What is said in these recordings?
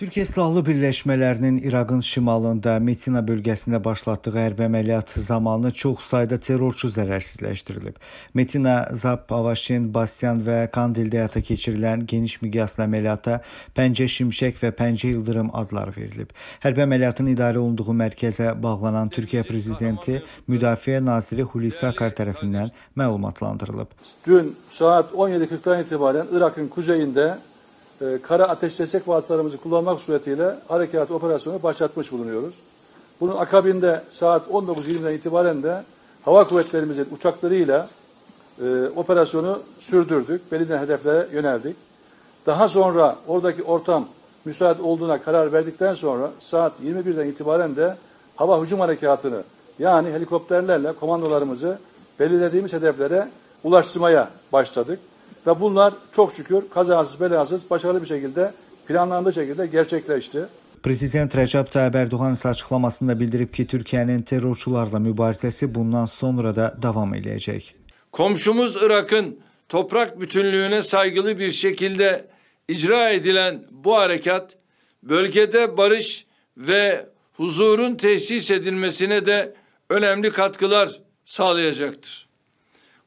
Türkiyə Silahlı Birləşmələrinin İraqın şimalında Metina bölgəsində başlatdığı hərbi əməliyyat zamanı çox sayda terrorçu zərərsizləşdirilib. Metina, Zappavaşin, Bastian və Kandildə həyata keçirilən geniş miqyaslı əməliyyata Pəncə Şimşək və Pəncə İldırım adları verilib. Hərbi əməliyyatın idarə olunduğu mərkəzə bağlanan Türkiyə prezidenti Müdafiə naziri Hulusi Akar tərəfindən məlumatlandırılıb. Dün saat 17:40-dan etibarən İraqın kuzeyində e, kara ateş destek vasıtalarımızı kullanmak suretiyle harekat operasyonu başlatmış bulunuyoruz. Bunun akabinde saat 19.20'den itibaren de hava kuvvetlerimizin uçaklarıyla e, operasyonu sürdürdük. Belirlenen hedeflere yöneldik. Daha sonra oradaki ortam müsait olduğuna karar verdikten sonra saat 21'den itibaren de hava hücum harekatını yani helikopterlerle komandolarımızı belirlediğimiz hedeflere ulaştırmaya başladık. Ve bunlar çok şükür kazasız belasız başarılı bir şekilde planlandığı şekilde gerçekleşti. Prezident Recep Tayyip Erdoğan isə açıqlamasında bildirib ki, Türkiye'nin terrorçularla mübarizəsi bundan sonra da devam edecek. Komşumuz Irak'ın toprak bütünlüğüne saygılı bir şekilde icra edilen bu harekat bölgede barış ve huzurun tesis edilmesine de önemli katkılar sağlayacaktır.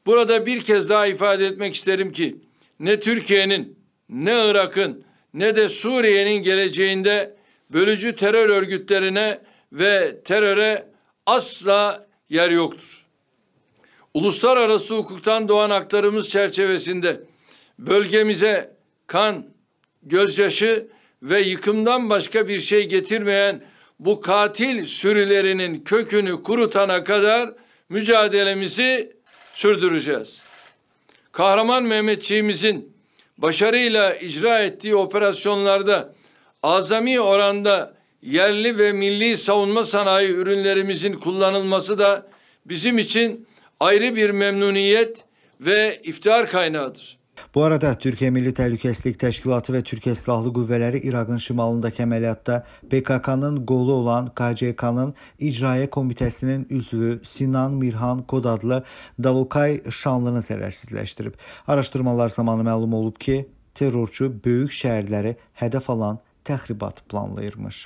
Burada bir kez daha ifade etmek isterim ki ne Türkiye'nin ne Irak'ın ne de Suriye'nin geleceğinde bölücü terör örgütlerine ve teröre asla yer yoktur. Uluslararası hukuktan doğan haklarımız çerçevesinde bölgemize kan, gözyaşı ve yıkımdan başka bir şey getirmeyen bu katil sürülerinin kökünü kurutana kadar mücadelemizi sürdüreceğiz. Kahraman Mehmetçiğimizin başarıyla icra ettiği operasyonlarda azami oranda yerli ve milli savunma sanayi ürünlerimizin kullanılması da bizim için ayrı bir memnuniyet ve iftihar kaynağıdır. Bu arada Türkiyə Milli Təhlükəsizlik Təşkilatı və Türkiyə Silahlı Qüvvələri İraqın şimalındakı əməliyyatda PKK-nın qolu olan KCK-nın İcraiyyə Komitəsinin üzvü Sinan Mirhan Kod adlı Dalokay Şanlını zərərsizləşdirib. Araşdırmalar zamanı məlum olub ki, terrorçu böyük şəhərləri hədəf alan təxribat planlayırmış.